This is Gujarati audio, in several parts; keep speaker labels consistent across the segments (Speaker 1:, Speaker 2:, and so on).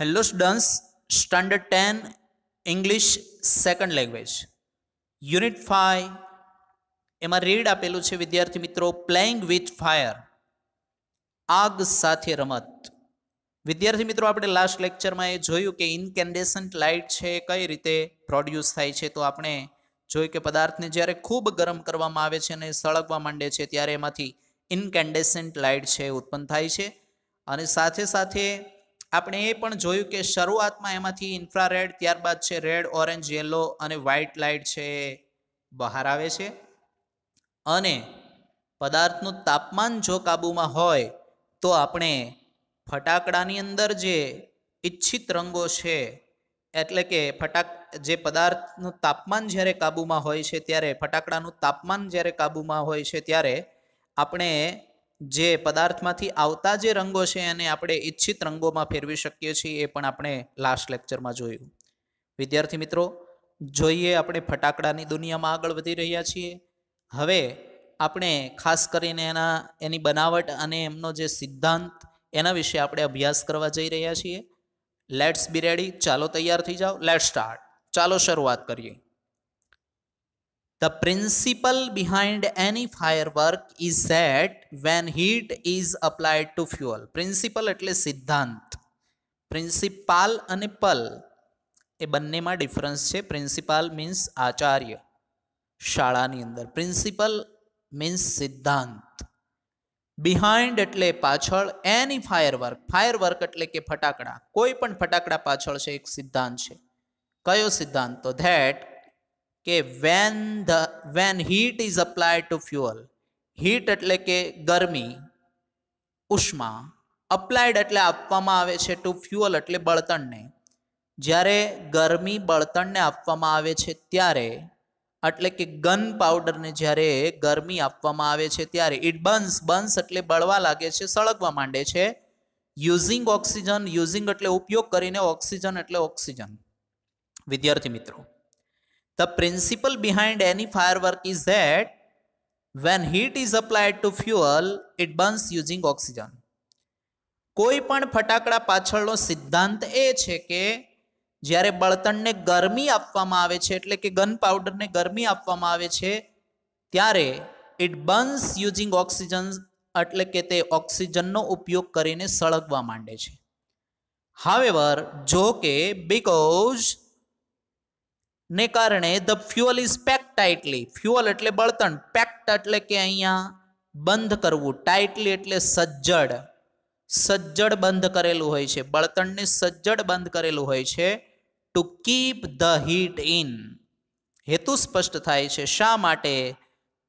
Speaker 1: Hello students standard ten English second language unit five એમાં રીડ આપેલું છે વિદ્યાર્થી મિત્રો પ્લેઇંગ વિથ ફાયર આગ સાથે રમત વિદ્યાર્થી મિત્રો આપણે લાસ્ટ લેક્ચરમાં એ જોયું કે ઇનકેન્ડેસન્ટ લાઇટ છે કઈ રીતે પ્રોડ્યુસ થાય છે તો આપણે જોયું કે પદાર્થને જ્યારે ખૂબ ગરમ કરવામાં આવે છે અને સળગવા માંડે છે ત્યારે એમાંથી ઇનકેન્ડેસન્ટ લાઇટ છે ઉત્પન્ન થાય છે અને સાથે સાથે આપણે એ પણ જોયું કે શરૂઆતમાં એમાંથી ઇન્ફ્રારેડ ત્યારબાદ છે રેડ ઓરેન્જ યલો અને વ્હાઇટ લાઇટ છે બહાર આવે છે અને પદાર્થનું તાપમાન જો કાબુમાં હોય તો આપણે ફટાકડાની અંદર જે ઈચ્છિત રંગો છે એટલે કે ફટાક જે પદાર્થનું તાપમાન જ્યારે કાબુમાં હોય છે ત્યારે ફટાકડાનું તાપમાન જ્યારે કાબુમાં હોય છે ત્યારે આપણે જે પદાર્થમાંથી આવતા જે રંગો છે એને આપણે ઈચ્છિત રંગોમાં ફેરવી શકીએ છીએ એ પણ આપણે લાસ્ટ લેક્ચરમાં જોયું વિદ્યાર્થી મિત્રો જોઈએ આપણે ફટાકડાની દુનિયામાં આગળ વધી રહ્યા છીએ હવે આપણે ખાસ કરીને એના એની બનાવટ અને એમનો જે સિદ્ધાંત એના વિશે આપણે અભ્યાસ કરવા જઈ રહ્યા છીએ લેટ્સ બી રેડી ચાલો તૈયાર થઈ જાઓ લેટ સ્ટાર્ટ ચાલો શરૂઆત કરીએ The principle behind any firework is that when heat is applied to fuel, principle એટલે સિદ્ધાંત પ્રિન્સિપાલ અને પલ એ બંનેમાં ડિફરન્સ છે પ્રિન્સિપાલ મીન્સ આચાર્ય શાળાની અંદર પ્રિન્સિપલ મીન્સ સિદ્ધાંત બિહાઇન્ડ એટલે પાછળ એની ફાયરવર્ક ફાયરવર્ક એટલે કે ફટાકડા કોઈ પણ ફટાકડા પાછળ છે એક સિદ્ધાંત છે કયો સિદ્ધાંત તો ધેટ કે when the when heat is applied to fuel heat એટલે કે ગરમી ઉષ્મા અપ્લાયડ એટલે આપવામાં આવે છે ટુ ફ્યુઅલ એટલે બળતણને જ્યારે ગરમી બળતણને આપવામાં આવે છે ત્યારે એટલે કે ગન પાવડરને જ્યારે ગરમી આપવામાં આવે છે ત્યારે ઇટ બન્સ બન્સ એટલે બળવા લાગે છે સળગવા માંડે છે યુઝિંગ ઓક્સિજન યુઝિંગ એટલે ઉપયોગ કરીને ઓક્સિજન એટલે ઓક્સિજન વિદ્યાર્થી મિત્રો The principle behind any firework is that when heat is applied to fuel, it burns using oxygen. કોઈ પણ ફટાકડા પાછળનો સિદ્ધાંત એ છે કે જ્યારે બળતણને ગરમી આપવામાં આવે છે એટલે કે ગન પાવડરને ગરમી આપવામાં આવે છે ત્યારે ઇટ બર્ન્સ યુઝિંગ ઓક્સિજન એટલે કે તે ઓક્સિજનનો ઉપયોગ કરીને સળગવા માંડે છે હાવેવર જો કે બીકોઝ ને કારણે the fuel is pack tightly fuel એટલે બળતણ પેક્ટ એટલે કે અહીંયા બંધ કરવું ટાઇટલી એટલે સજ્જડ સજ્જડ બંધ કરેલું હોય છે બળતણને સજ્જડ બંધ કરેલું હોય છે to keep the heat in હેતુ સ્પષ્ટ થાય છે શા માટે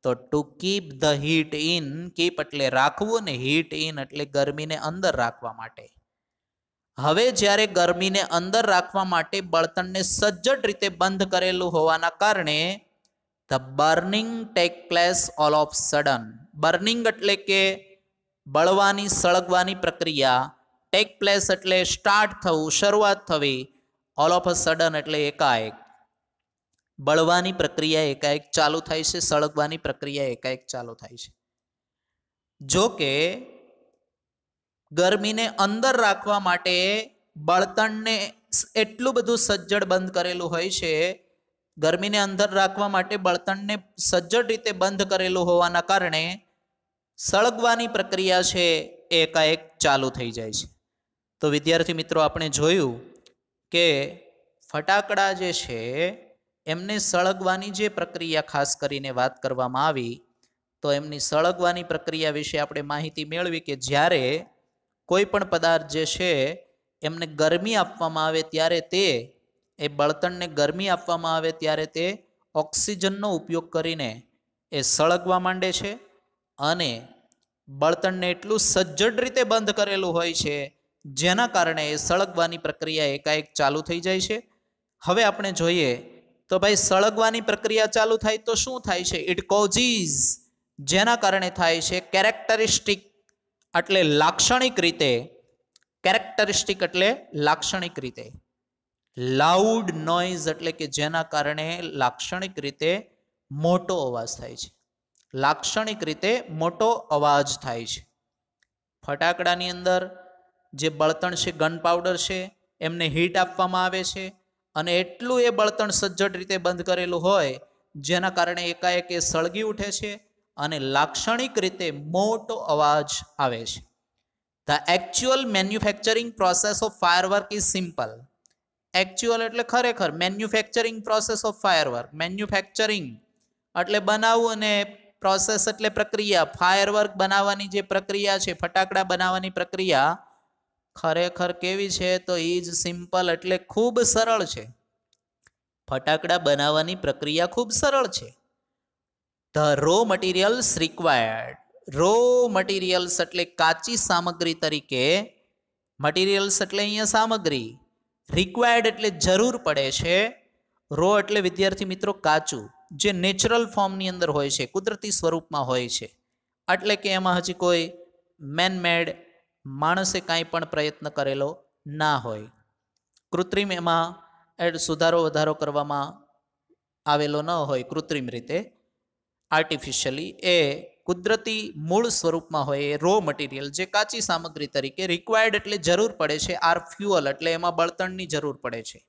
Speaker 1: તો to keep the heat in keep એટલે રાખવું ને હીટ ઇન એટલે ગરમીને અંદર રાખવા માટે હવે જ્યારે ગરમીને અંદર રાખવા માટે બળતણને સજ્જડ રીતે બંધ કરેલું હોવાના કારણે the burning take place all of sudden burning એટલે કે બળવાની સળગવાની પ્રક્રિયા ટેક પ્લેસ એટલે સ્ટાર્ટ થવું શરૂઆત થવી ઓલ ઓફ અ સડન એટલે એકાએક બળવાની પ્રક્રિયા એકાએક ચાલુ થાય છે સળગવાની પ્રક્રિયા એકાએક ચાલુ થાય છે જો કે ગરમીને અંદર રાખવા માટે બળતણને એટલું બધું સજ્જડ બંધ કરેલું હોય છે ગરમીને અંદર રાખવા માટે બળતણને સજ્જડ રીતે બંધ કરેલું હોવાના કારણે સળગવાની પ્રક્રિયા છે એકાએક ચાલુ થઈ જાય છે તો વિદ્યાર્થી મિત્રો આપણે જોયું કે ફટાકડા જે છે એમને સળગવાની જે પ્રક્રિયા ખાસ કરીને વાત કરવામાં આવી તો એમની સળગવાની પ્રક્રિયા વિશે આપણે માહિતી મેળવી કે જ્યારે કોઈ પણ પદાર્થ જે છે એમને ગરમી આપવામાં આવે ત્યારે તે એ બળતણને ગરમી આપવામાં આવે ત્યારે તે ઓક્સિજનનો ઉપયોગ કરીને એ સળગવા માંડે છે અને બળતણને એટલું સજ્જડ રીતે બંધ કરેલું હોય છે જેના કારણે એ સળગવાની પ્રક્રિયા એકાએક ચાલુ થઈ જાય છે હવે આપણે જોઈએ તો ભાઈ સળગવાની પ્રક્રિયા ચાલુ થાય તો શું થાય છે ઇટ કોઝીઝ જેના કારણે થાય છે કેરેક્ટરિસ્ટિક એટલે લાક્ષણિક રીતે કેરેક્ટરિસ્ટિક એટલે લાક્ષણિક રીતે લાઉડ નોઇઝ એટલે કે જેના કારણે લાક્ષણિક રીતે મોટો અવાજ થાય છે લાક્ષણિક રીતે મોટો અવાજ થાય છે ફટાકડાની અંદર જે બળતણ છે ગન પાવડર છે એમને હીટ આપવામાં આવે છે અને એટલું એ બળતણ સજ્જડ રીતે બંધ કરેલું હોય જેના કારણે એકાએક એ સળગી ઉઠે છે અને લાક્ષણિક રીતે મોટો અવાજ આવે છે the actual manufacturing process of firework is simple actual એટલે ખરેખર manufacturing process of firework manufacturing એટલે બનાવવું અને પ્રોસેસ એટલે પ્રક્રિયા ફાયરવર્ક બનાવવાની જે પ્રક્રિયા છે ફટાકડા બનાવવાની પ્રક્રિયા ખરેખર કેવી છે તો ઇઝ સિમ્પલ એટલે ખૂબ સરળ છે ફટાકડા બનાવવાની પ્રક્રિયા ખૂબ સરળ છે the raw materials required raw materials એટલે કાચી સામગ્રી તરીકે મટીરિયલ્સ એટલે અહીંયા સામગ્રી રિક્વાયર્ડ એટલે જરૂર પડે છે રો એટલે વિદ્યાર્થી મિત્રો કાચું જે નેચરલ ફોર્મની અંદર હોય છે કુદરતી સ્વરૂપમાં હોય છે એટલે કે એમાં હજી કોઈ મેનમેડ માણસે કાંઈ પણ પ્રયત્ન કરેલો ના હોય કૃત્રિમ એમાં એડ સુધારો વધારો કરવામાં આવેલો ન હોય કૃત્રિમ રીતે આર્ટિફિશિયલી એ કુદરતી મૂળ સ્વરૂપમાં હોય એ રો મટીરિયલ જે કાચી સામગ્રી તરીકે રિક્વાયર્ડ એટલે જરૂર પડે છે આર ફ્યુઅલ એટલે એમાં બળતણની જરૂર પડે છે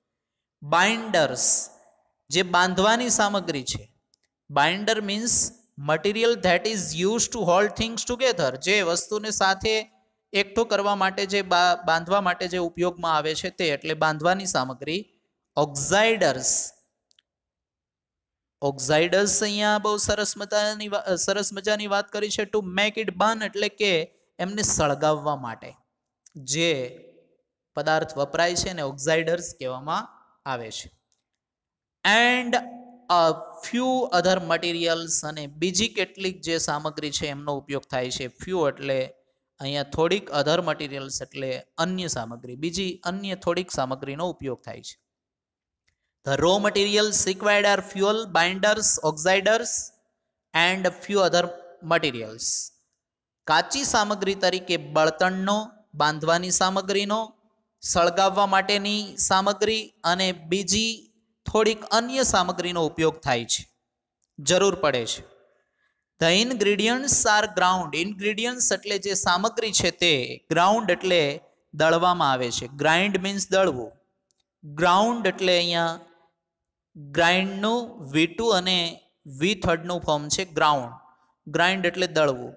Speaker 1: બાઇન્ડર્સ જે બાંધવાની સામગ્રી છે binder means material that is use to hold things together જે વસ્તુને સાથે એકઠો કરવા માટે જે બાંધવા માટે જે ઉપયોગમાં આવે છે તે એટલે બાંધવાની સામગ્રી ઓક્ઝાઇડર્સ ઓક્સાઇડસ અહીંયા બહુ સરસ મજાની સરસ મજાની વાત કરી છે ટુ મેક ઇટ બન એટલે કે એમને સળગાવવા માટે જે પદાર્થ વપરાય છે ને ઓક્સાઇડર્સ કહેવામાં આવે છે and a few other materials અને બીજી કેટલીક જે સામગ્રી છે એમનો ઉપયોગ થાય છે ફ્યુ એટલે અહીંયા થોડીક અધર મટીરિયલ્સ એટલે અન્ય સામગ્રી બીજી અન્ય થોડીક સામગ્રીનો ઉપયોગ થાય છે The raw materials required are fuel, binders, oxiders and a few other કાચી સામગ્રી તરીકે બળતણનો બાંધવાની સામગ્રીનો સળગાવવા માટેની સામગ્રી અને બીજી થોડીક અન્ય સામગ્રીનો ઉપયોગ થાય છે જરૂર પડે છે the ingredients are ground ingredients એટલે જે સામગ્રી છે તે ગ્રાઉન્ડ એટલે દળવામાં આવે છે ગ્રાઇન્ડ મીન્સ દળવું ગ્રાઉન્ડ એટલે અહીંયા ગ્રાઇન્ડનું વી ટુ અને વી થર્ડનું ફોર્મ છે ગ્રાઉન્ડ ગ્રાઇન્ડ એટલે દળવું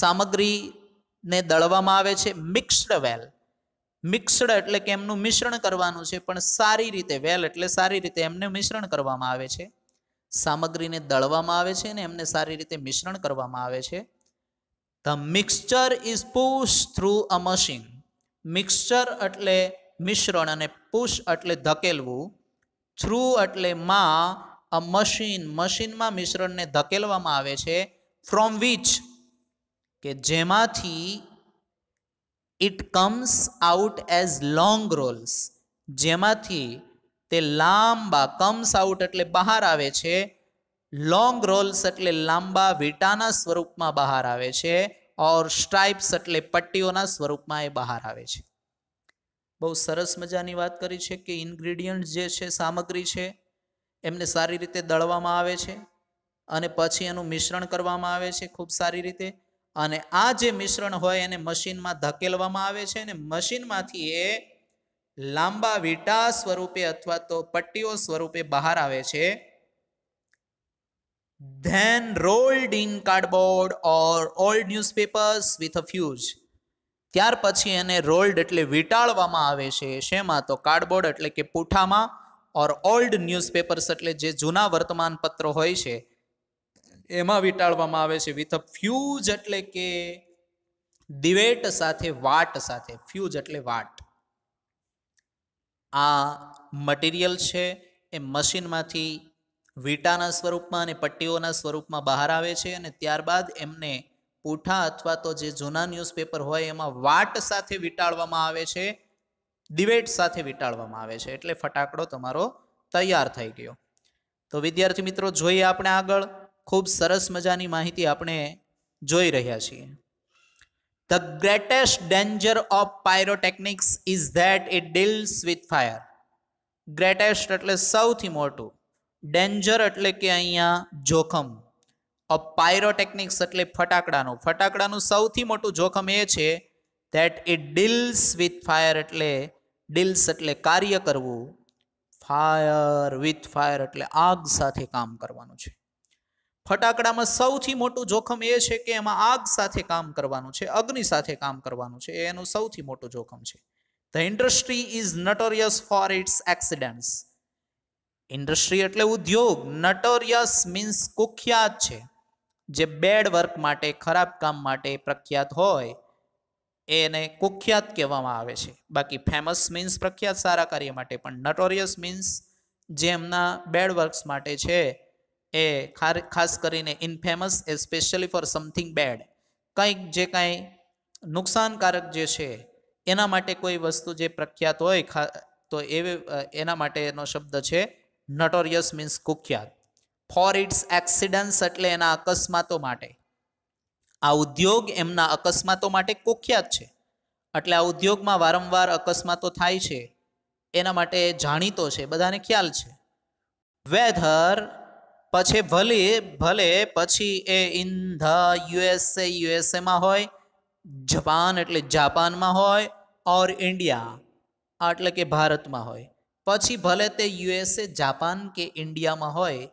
Speaker 1: સામગ્રીને દળવામાં આવે છે મિક્સ્ડ વેલ મિક્સ્ડ એટલે કે એમનું મિશ્રણ કરવાનું છે પણ સારી રીતે વેલ એટલે સારી રીતે એમને મિશ્રણ કરવામાં આવે છે સામગ્રીને દળવામાં આવે છે અને એમને સારી રીતે મિશ્રણ કરવામાં આવે છે the mixture is push through a machine mixture એટલે મિશ્રણ અને પુશ એટલે ધકેલવું થ્રુ એટલે માં અ મશીન મશીનમાં મિશ્રણને ધકેલવામાં આવે છે ફ્રોમ વિચ કે જેમાંથી it comes out as long rolls જેમાંથી તે લાંબા કમ્સ આઉટ એટલે બહાર આવે છે લોંગ રોલ્સ એટલે લાંબા વીટાના સ્વરૂપમાં બહાર આવે છે ઓર સ્ટ્રાઇપ્સ એટલે પટ્ટીઓના સ્વરૂપમાં એ બહાર આવે છે બહુ સરસ મજાની વાત કરી છે કે ઇન્ગ્રીડિયન્ટ જે છે સામગ્રી છે એમને સારી રીતે દળવામાં આવે છે અને પછી એનું મિશ્રણ કરવામાં આવે છે ખૂબ સારી રીતે અને આ જે મિશ્રણ હોય એને મશીનમાં ધકેલવામાં આવે છે અને મશીનમાંથી એ લાંબા વીટા સ્વરૂપે અથવા તો પટ્ટીઓ સ્વરૂપે બહાર આવે છે then rolled in cardboard or old newspapers with a fuse ત્યાર પછી એને રોલ્ડ એટલે વીંટાળવામાં આવે છે શેમાં તો કાર્ડબોર્ડ એટલે કે પૂઠામાં ઓર ઓલ્ડ ન્યૂઝપેપર્સ એટલે જે જૂના વર્તમાન પત્રો હોય છે એમાં વીંટાળવામાં આવે છે વિથ અ ફ્યુજ એટલે કે દિવેટ સાથે વાટ સાથે ફ્યુજ એટલે વાટ આ મટીરિયલ છે એ મશીનમાંથી વીંટાના સ્વરૂપમાં અને પટ્ટીઓના સ્વરૂપમાં બહાર આવે છે અને ત્યારબાદ એમને ઉઠા અથવા તો જે જૂના ન્યૂઝપેપર હોય એમાં વાટ સાથે વીંટાળવામાં આવે છે ડિબેટ સાથે વીંટાળવામાં આવે છે એટલે ફટાકડો તમારો તૈયાર થઈ ગયો તો વિદ્યાર્થી મિત્રો જોઈએ આપણે આગળ ખૂબ સરસ મજાની માહિતી આપણે જોઈ રહ્યા છીએ the greatest danger of pyrotechnics is that it deals with fire greatest એટલે સૌથી મોટું ડેન્જર એટલે કે અહીંયા જોખમ પાયરોટેકનિક્સ એટલે ફટાકડાનું ફટાકડાનું સૌથી મોટું જોખમ એ છે that it deals with fire એટલે ડીલ્સ એટલે કાર્ય કરવું ફાયર વિથ ફાયર એટલે આગ સાથે કામ કરવાનું છે ફટાકડામાં સૌથી મોટું જોખમ એ છે કે એમાં આગ સાથે કામ કરવાનું છે અગ્નિ સાથે કામ કરવાનું છે એનું સૌથી મોટું જોખમ છે the industry is notorious for its accidents industry એટલે ઉદ્યોગ નટોરિયસ મીન્સ કુખ્યાત છે જે બેડ વર્ક માટે ખરાબ કામ માટે પ્રખ્યાત હોય એને કુખ્યાત કહેવામાં આવે છે બાકી ફેમસ મીન્સ પ્રખ્યાત સારા કાર્ય માટે પણ નટોરિયસ મીન્સ જે એમના બેડ વર્ક્સ માટે છે એ ખાસ કરીને ઇનફેમસ એ સ્પેશિયલી ફોર સમથિંગ બેડ કંઈક જે કાંઈ નુકસાનકારક જે છે એના માટે કોઈ વસ્તુ જે પ્રખ્યાત હોય તો એ એના માટેનો શબ્દ છે નટોરિયસ મીન્સ કુખ્યાત ફોર ઇટ્સ એક્સિડન્ટ્સ એટલે એના અકસ્માતો માટે આ ઉદ્યોગ એમના અકસ્માતો માટે કુખ્યાત છે એટલે આ ઉદ્યોગમાં વારંવાર અકસ્માતો થાય છે એના માટે જાણીતો છે બધાને ખ્યાલ છે વેધર પછી ભલે ભલે પછી એ ઇન ધ યુએસએ યુએસએમાં હોય જાપાન એટલે જાપાનમાં હોય ઓર ઇન્ડિયા એટલે કે ભારતમાં હોય પછી ભલે તે યુએસએ જાપાન કે ઇન્ડિયામાં હોય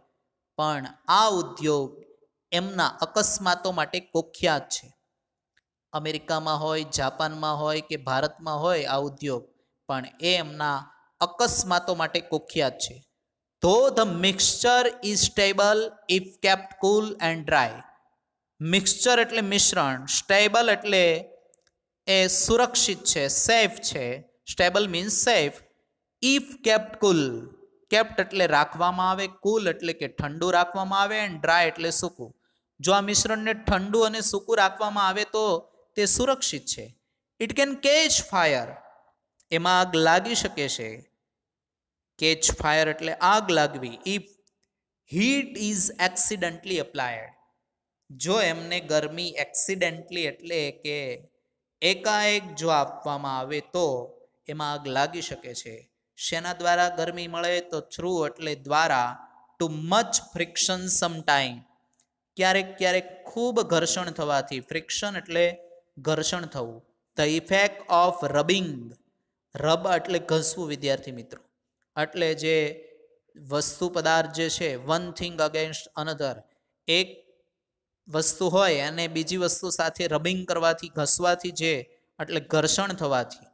Speaker 1: પણ આ ઉદ્યોગ એમના અકસ્માતો માટે કુખ્યાત છે અમેરિકામાં હોય જાપાનમાં હોય કે ભારતમાં હોય આ ઉદ્યોગ પણ એ એમના અકસ્માતો માટે કુખ્યાત છે though the mixture is stable if kept cool and dry mixture એટલે મિશ્રણ સ્ટેબલ એટલે એ સુરક્ષિત છે સેફ છે stable means safe if kept cool kept એટલે રાખવામાં આવે કુલ એટલે કે ઠંડુ રાખવામાં આવે એન્ડ ડ્રાય એટલે સૂકું જો આ મિશ્રણને ઠંડુ અને સૂકું રાખવામાં આવે તો તે સુરક્ષિત છે ઇટ કેન કેચ ફાયર એમાં આગ લાગી શકે છે કેચ ફાયર એટલે આગ લાગવી if heat is accidentally applied જો એમને ગરમી એક્સિડન્ટલી એટલે કે એકાએક જો આપવામાં આવે તો એમાં આગ લાગી શકે છે શેના દ્વારા ગરમી મળે તો થ્રુ એટલે દ્વારા ટુ મચ ફ્રિક્શન સમટાઈમ ક્યારેક ક્યારેક ખૂબ ઘર્ષણ થવાથી ફ્રિક્શન એટલે ઘર્ષણ થવું the effect of rubbing rub એટલે ઘસવું વિદ્યાર્થી મિત્રો એટલે જે વસ્તુ પદાર્થ જે છે વન થિંગ અગેન્સ્ટ અનધર એક વસ્તુ હોય અને બીજી વસ્તુ સાથે રબિંગ કરવાથી ઘસવાથી જે એટલે ઘર્ષણ થવાથી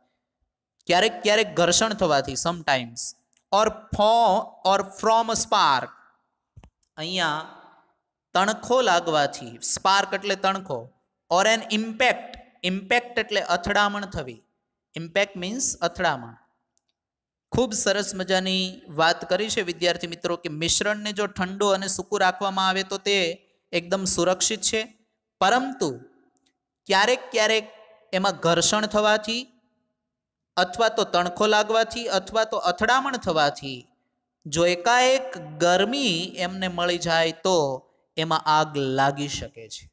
Speaker 1: ક્યારેક ક્યારેક ઘર્ષણ થવાથી સમટાઈમ્સ ઓર ફો ઓર ફ્રોમ સ્પાર્ક અહીંયા તણખો લાગવાથી સ્પાર્ક એટલે તણખો ઓર એન ઇમ્પેક્ટ ઇમ્પેક્ટ એટલે અથડામણ થવી ઇમ્પેક્ટ મીન્સ અથડામણ ખૂબ સરસ મજાની વાત કરી છે વિદ્યાર્થી મિત્રો કે મિશ્રણને જો ઠંડો અને સૂકું રાખવામાં આવે તો તે એકદમ સુરક્ષિત છે પરંતુ ક્યારેક ક્યારેક એમાં ઘર્ષણ થવાથી અથવા તો તણખો લાગવાથી અથવા તો અથડામણ થવાથી જો એકાએક ગરમી એમને મળી જાય તો એમાં આગ લાગી શકે છે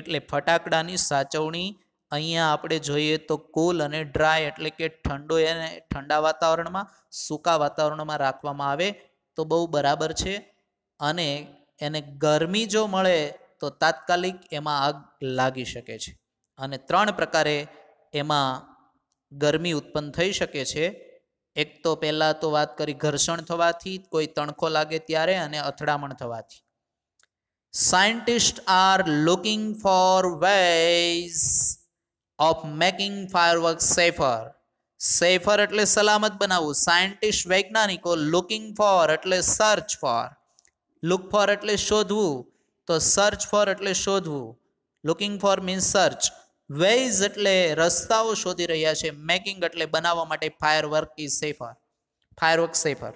Speaker 1: એટલે ફટાકડાની સાચવણી અહીંયા આપણે જોઈએ તો કુલ અને ડ્રાય એટલે કે ઠંડો એને ઠંડા વાતાવરણમાં સૂકા વાતાવરણમાં રાખવામાં આવે તો બહુ બરાબર છે અને એને ગરમી જો મળે તો તાત્કાલિક એમાં આગ લાગી શકે છે અને ત્રણ પ્રકારે એમાં ગરમી ઉત્પન્ન થઈ શકે છે એક તો પહેલાં તો વાત કરી ઘર્ષણ થવાથી કોઈ તણખો લાગે ત્યારે અને અથડામણ થવાથી scientist are looking for ways of making firework safer safer એટલે સલામત બનાવવું સાયન્ટિસ્ટ વૈજ્ઞાનિકો લુકિંગ ફોર એટલે સર્ચ ફોર લુક ફોર એટલે શોધવું તો સર્ચ ફોર એટલે શોધવું looking for means search ways એટલે રસ્તાઓ શોધી રહ્યા છે મેકિંગ એટલે બનાવવા માટે firework work is safer firework safer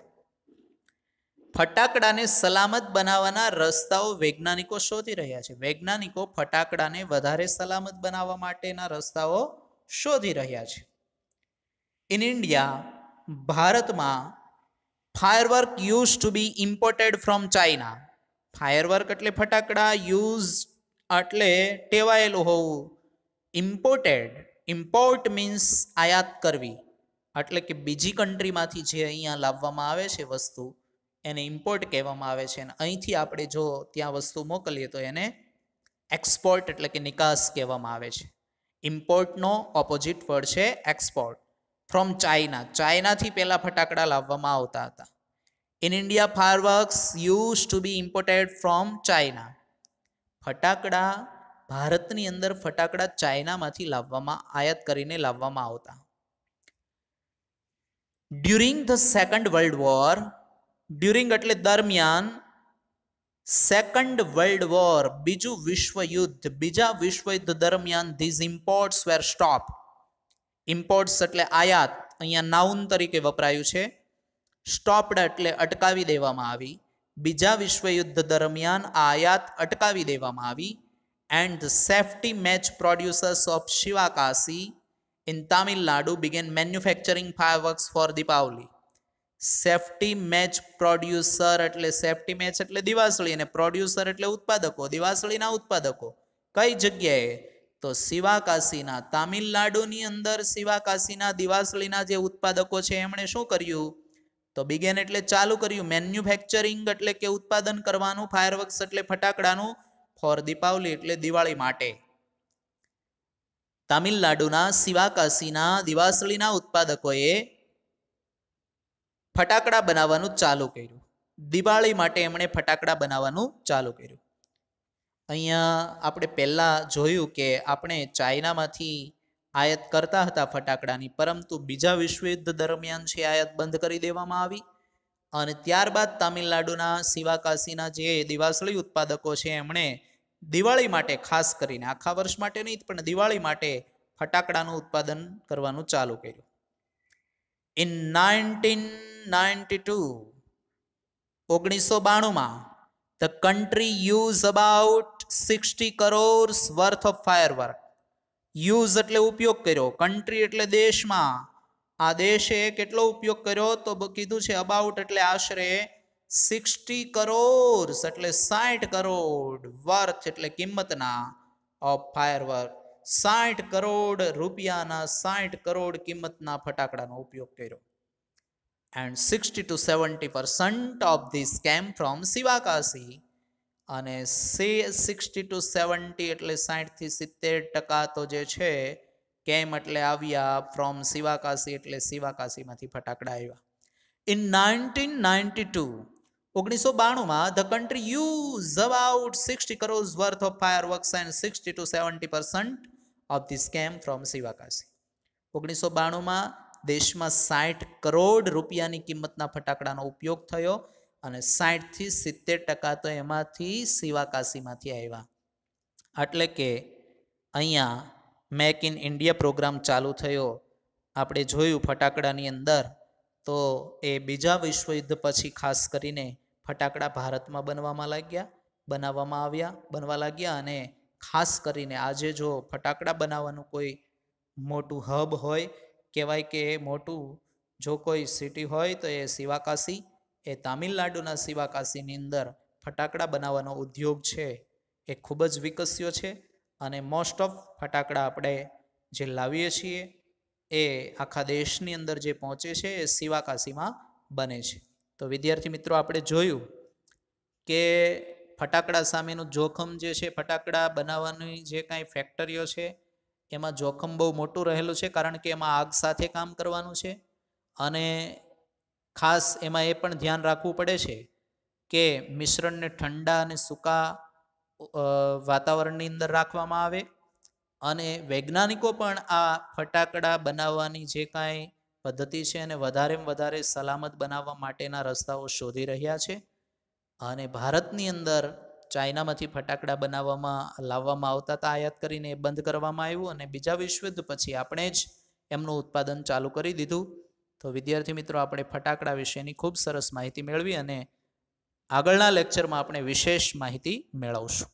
Speaker 1: ફટાકડાને સલામત બનાવવાના રસ્તાઓ વૈજ્ઞાનિકો શોધી રહ્યા છે વૈજ્ઞાનિકો ફટાકડાને વધારે સલામત બનાવવા માટેના રસ્તાઓ શોધી રહ્યા છે ઇન ઇન્ડિયા ભારતમાં firework use to be imported from China firework એટલે ફટાકડા યુઝ એટલે ટેવાયેલું હોવું ઇમ્પોર્ટેડ ઇમ્પોર્ટ મીન્સ આયાત કરવી એટલે કે બીજી કન્ટ્રીમાંથી જે અહીંયા લાવવામાં આવે છે વસ્તુ એને ઇમ્પોર્ટ કહેવામાં આવે છે અને અહીંથી આપણે જો ત્યાં વસ્તુ મોકલીએ તો એને એક્સપોર્ટ એટલે કે નિકાસ કહેવામાં આવે છે ઇમ્પોર્ટનો ઓપોઝિટ વર્ડ છે એક્સપોર્ટ ફ્રોમ ચાઇના ચાઇનાથી પહેલાં ફટાકડા લાવવામાં આવતા હતા in India fireworks use to be imported from China ફટાકડા ભારતની અંદર ફટાકડા ચાઇનામાંથી લાવવામાં આયાત કરીને લાવવામાં આવતા during the second world war during એટલે દરમિયાન સેકન્ડ વર્લ્ડ વોર બીજું વિશ્વયુદ્ધ બીજા વિશ્વયુદ્ધ દરમિયાન these imports were stop imports એટલે આયાત અહીંયા નાઉન તરીકે વપરાયું છે સ્ટોપડ એટલે અટકાવી દેવામાં આવી બીજા વિશ્વયુદ્ધ દરમિયાન આયાત અટકાવી દેવામાં આવી and the safety match producers of Shivakasi in Tamil Nadu began manufacturing fireworks for Deepavali. Safety match producer એટલે સેફ્ટી મેચ એટલે દિવાસળી અને પ્રોડ્યુસર એટલે ઉત્પાદકો દિવાસળીના ઉત્પાદકો કઈ જગ્યાએ તો શિવાકાશીના તામિલનાડુની અંદર શિવાકાશીના દિવાસળીના જે ઉત્પાદકો છે એમણે શું કર્યું તો બિગેન એટલે ચાલુ કર્યું મેન્યુફેક્ચરિંગ એટલે કે ઉત્પાદન કરવાનું ફાયરવર્ક્સ એટલે ફટાકડાનું ફોર દીપાવલી એટલે દિવાળી માટે તામિલનાડુના શિવાકાશીના દિવાસળીના ઉત્પાદકોએ ફટાકડા બનાવવાનું ચાલુ કર્યું દિવાળી માટે એમણે ફટાકડા બનાવવાનું ચાલુ કર્યું અહીંયા આપણે પહેલાં જોયું કે આપણે ચાઇનામાંથી આયાત કરતા હતા ફટાકડાની પરંતુ બીજા વિશ્વયુદ્ધ દરમિયાન છે આયાત બંધ કરી દેવામાં આવી અને ત્યારબાદ તામિલનાડુના શિવાકાશીના જે દિવાસળી ઉત્પાદકો છે એમણે દિવાળી માટે ખાસ કરીને આખા વર્ષ માટે નહીં પણ દિવાળી માટે ફટાકડાનું ઉત્પાદન કરવાનું ચાલુ કર્યું ઇન નાઇન્ટીન નાઇન્ટી ટુ ઓગણીસો બાણુંમાં the country use about sixty crores worth of fire work use એટલે ઉપયોગ કર્યો કન્ટ્રી એટલે દેશમાં આદેશે કેટલો ઉપયોગ કર્યો તો કીધું છે અબાઉટ એટલે આશરે સિક્સટી કરોડ્સ એટલે સાઠ કરોડ વર્થ એટલે કિંમતના ઓફ ફાયર વર્ક સાઠ કરોડ રૂપિયાના સાઠ કરોડ કિંમતના ફટાકડાનો ઉપયોગ કર્યો and sixty two seventy percent of the came from Sivakasi અને સે સિક્સટી ટુ સેવન્ટી એટલે સાઠથી સિત્તેર ટકા તો જે છે કેમ એટલે આવ્યા ફ્રોમ શિવાકાશી એટલે શિવાકાશીમાંથી ફટાકડા આવ્યા ઇન નાઇન્ટીન નાઇન્ટી ટુ ઓગણીસો બાણુંમાં the country use about sixty crores worth of fire works and sixty two seventy percent of the scam from Sivakasi ઓગણીસો બાણુંમાં દેશમાં સાઠ કરોડ રૂપિયાની કિંમતના ફટાકડાનો ઉપયોગ થયો અને સાઠથી સિત્તેર ટકા તો એમાંથી શિવાકાશીમાંથી આવ્યા એટલે કે અહીંયા મેક ઇન ઇન્ડિયા પ્રોગ્રામ ચાલુ થયો આપણે જોયું ફટાકડાની અંદર તો એ બીજા વિશ્વયુદ્ધ પછી ખાસ કરીને ફટાકડા ભારતમાં બનવામાં લાગ્યા બનાવવામાં આવ્યા બનવા લાગ્યા અને ખાસ કરીને આજે જો ફટાકડા બનાવવાનું કોઈ મોટું હબ હોય કહેવાય કે મોટું જો કોઈ સિટી હોય તો એ શિવાકાશી એ તામિલનાડુના શિવાકાશીની અંદર ફટાકડા બનાવવાનો ઉદ્યોગ છે એ ખૂબ જ વિકસ્યો છે અને મોસ્ટ ઓફ ફટાકડા આપણે જે લાવીએ છીએ એ આખા દેશની અંદર જે પહોંચે છે એ સિવાકાશીમાં બને છે તો વિદ્યાર્થી મિત્રો આપણે જોયું કે ફટાકડા સામેનું જોખમ જે છે ફટાકડા બનાવવાની જે કાંઈ ફેક્ટરીઓ છે એમાં જોખમ બહુ મોટું રહેલું છે કારણ કે એમાં આગ સાથે કામ કરવાનું છે અને ખાસ એમાં એ પણ ધ્યાન રાખવું પડે છે કે મિશ્રણને ઠંડા અને સૂકા વાતાવરણની અંદર રાખવામાં આવે અને વૈજ્ઞાનિકો પણ આ ફટાકડા બનાવવાની જે કાંઈ પદ્ધતિ છે એને વધારેમાં વધારે સલામત બનાવવા માટેના રસ્તાઓ શોધી રહ્યા છે અને ભારતની અંદર ચાઇનામાંથી ફટાકડા બનાવવામાં લાવવામાં આવતા હતા આયાત કરીને એ બંધ કરવામાં આવ્યું અને બીજા વિશ્વયુદ્ધ પછી આપણે જ એમનું ઉત્પાદન ચાલુ કરી દીધું તો વિદ્યાર્થી મિત્રો આપણે ફટાકડા વિશેની ખૂબ સરસ માહિતી મેળવી અને આગળના લેક્ચરમાં આપણે વિશેષ માહિતી મેળવશું